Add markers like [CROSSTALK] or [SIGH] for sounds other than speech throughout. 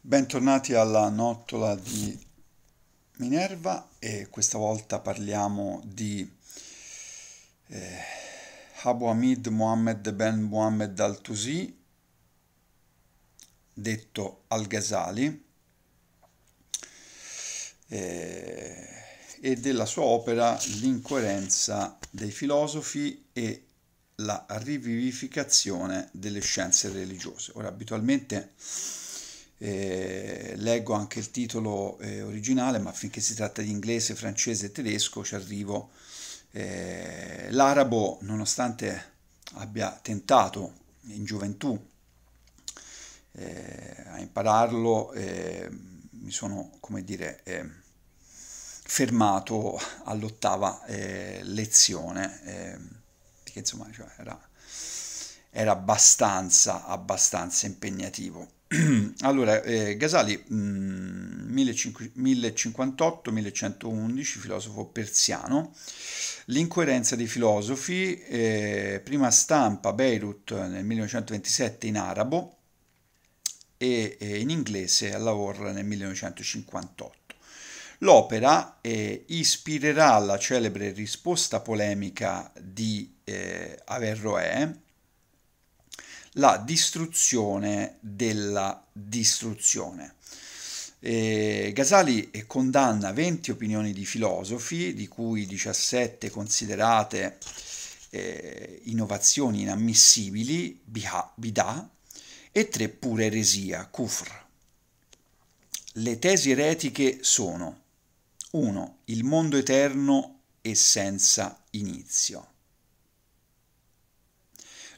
Bentornati alla nottola di Minerva e questa volta parliamo di eh, Abu Hamid Mohammed Ben Mohammed al-Tusi, detto al-Ghazali. Eh, e della sua opera L'incoerenza dei filosofi e la rivivificazione delle scienze religiose. Ora, abitualmente eh, leggo anche il titolo eh, originale, ma finché si tratta di inglese, francese e tedesco ci arrivo. Eh, l'arabo, nonostante abbia tentato in gioventù eh, a impararlo, eh, mi sono, come dire, eh, fermato all'ottava eh, lezione, eh, perché insomma cioè, era, era, abbastanza, abbastanza impegnativo. [CLEARS THROAT] allora, eh, Gasali, 1058-1111, mm, filosofo persiano, L'incoerenza dei filosofi, eh, prima stampa Beirut nel 1927 in arabo e, e eh, in inglese a Lahore nel 1958. L'opera eh, ispirerà la celebre risposta polemica di eh, Averroè, la distruzione della distruzione. Eh, Gasali eh, condanna 20 opinioni di filosofi, di cui 17 considerate eh, innovazioni inammissibili, bidà, e 3 pure eresia, kufr. Le tesi eretiche sono 1. Il mondo eterno e senza inizio.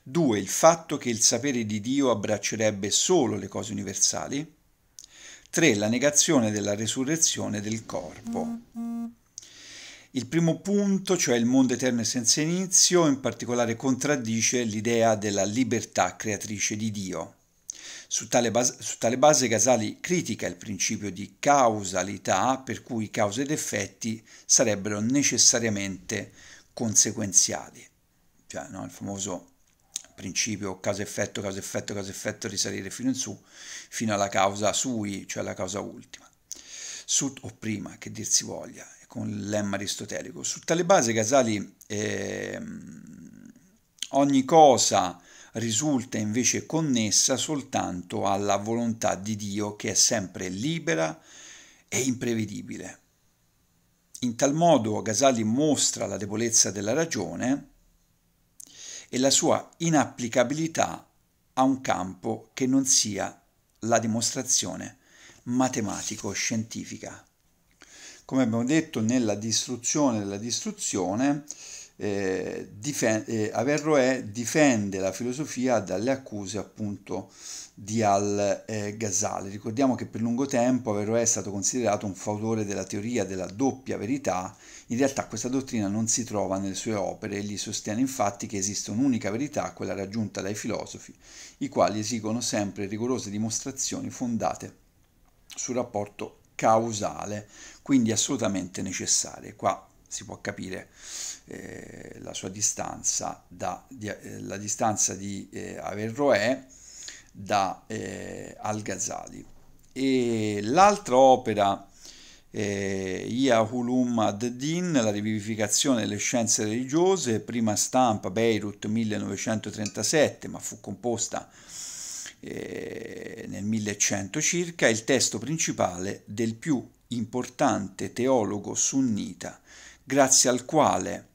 2. Il fatto che il sapere di Dio abbraccerebbe solo le cose universali. 3. La negazione della resurrezione del corpo. Il primo punto, cioè il mondo eterno e senza inizio, in particolare contraddice l'idea della libertà creatrice di Dio. Su tale, base, su tale base Gasali critica il principio di causalità per cui cause ed effetti sarebbero necessariamente conseguenziali, cioè no, il famoso principio causa-effetto, causa-effetto, causa-effetto, risalire fino in su, fino alla causa sui, cioè la causa ultima, su, o prima, che dir si voglia, con il lemma aristotelico. Su tale base Casali eh, ogni cosa risulta invece connessa soltanto alla volontà di Dio che è sempre libera e imprevedibile. In tal modo Gasali mostra la debolezza della ragione e la sua inapplicabilità a un campo che non sia la dimostrazione matematico-scientifica. Come abbiamo detto nella distruzione della distruzione, eh, eh, Averroè difende la filosofia dalle accuse appunto di Al-Ghazali. Ricordiamo che per lungo tempo Averroè è stato considerato un fautore della teoria della doppia verità, in realtà questa dottrina non si trova nelle sue opere, egli sostiene infatti che esiste un'unica verità, quella raggiunta dai filosofi, i quali esigono sempre rigorose dimostrazioni fondate sul rapporto causale, quindi assolutamente necessarie. Qua si può capire eh, la sua distanza, da, di, eh, la distanza di eh, Averroè da eh, Al-Ghazali. E l'altra opera, eh, Yahulum ad-Din, la rivivificazione delle scienze religiose, prima stampa Beirut 1937, ma fu composta eh, nel 1100 circa, il testo principale del più importante teologo sunnita grazie al quale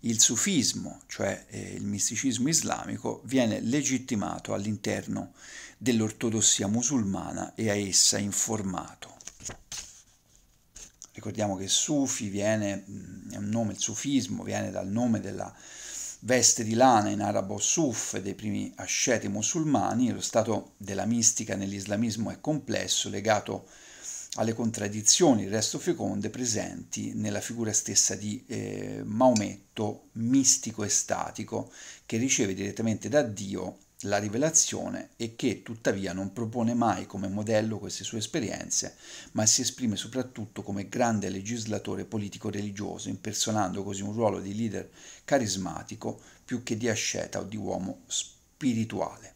il sufismo, cioè eh, il misticismo islamico, viene legittimato all'interno dell'ortodossia musulmana e a essa informato. Ricordiamo che Sufi viene, mm, è un nome, il sufismo viene dal nome della veste di lana in arabo suf dei primi asceti musulmani, lo stato della mistica nell'islamismo è complesso, legato a alle contraddizioni il resto feconde presenti nella figura stessa di eh, Maometto mistico e statico che riceve direttamente da Dio la rivelazione e che tuttavia non propone mai come modello queste sue esperienze, ma si esprime soprattutto come grande legislatore politico-religioso, impersonando così un ruolo di leader carismatico più che di asceta o di uomo spirituale.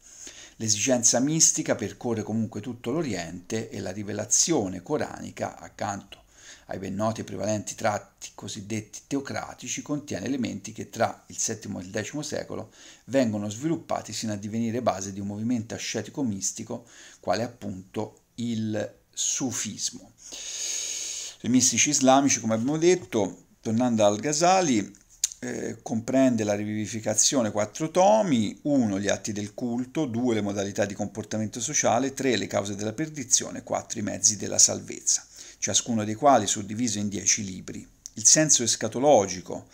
L'esigenza mistica percorre comunque tutto l'Oriente e la rivelazione coranica, accanto ai ben noti e prevalenti tratti cosiddetti teocratici, contiene elementi che tra il VII e il X secolo vengono sviluppati sino a divenire base di un movimento ascetico mistico, quale appunto il sufismo. I mistici islamici, come abbiamo detto, tornando al Ghazali, eh, comprende la rivivificazione, quattro tomi, uno gli atti del culto, due le modalità di comportamento sociale, tre le cause della perdizione, quattro i mezzi della salvezza, ciascuno dei quali suddiviso in dieci libri. Il senso escatologico,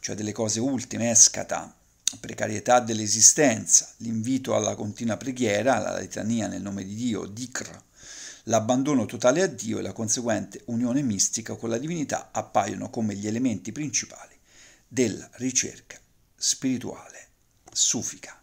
cioè delle cose ultime, escata, precarietà dell'esistenza, l'invito alla continua preghiera, alla litania nel nome di Dio, dikr, l'abbandono totale a Dio e la conseguente unione mistica con la divinità appaiono come gli elementi principali della ricerca spirituale sufica.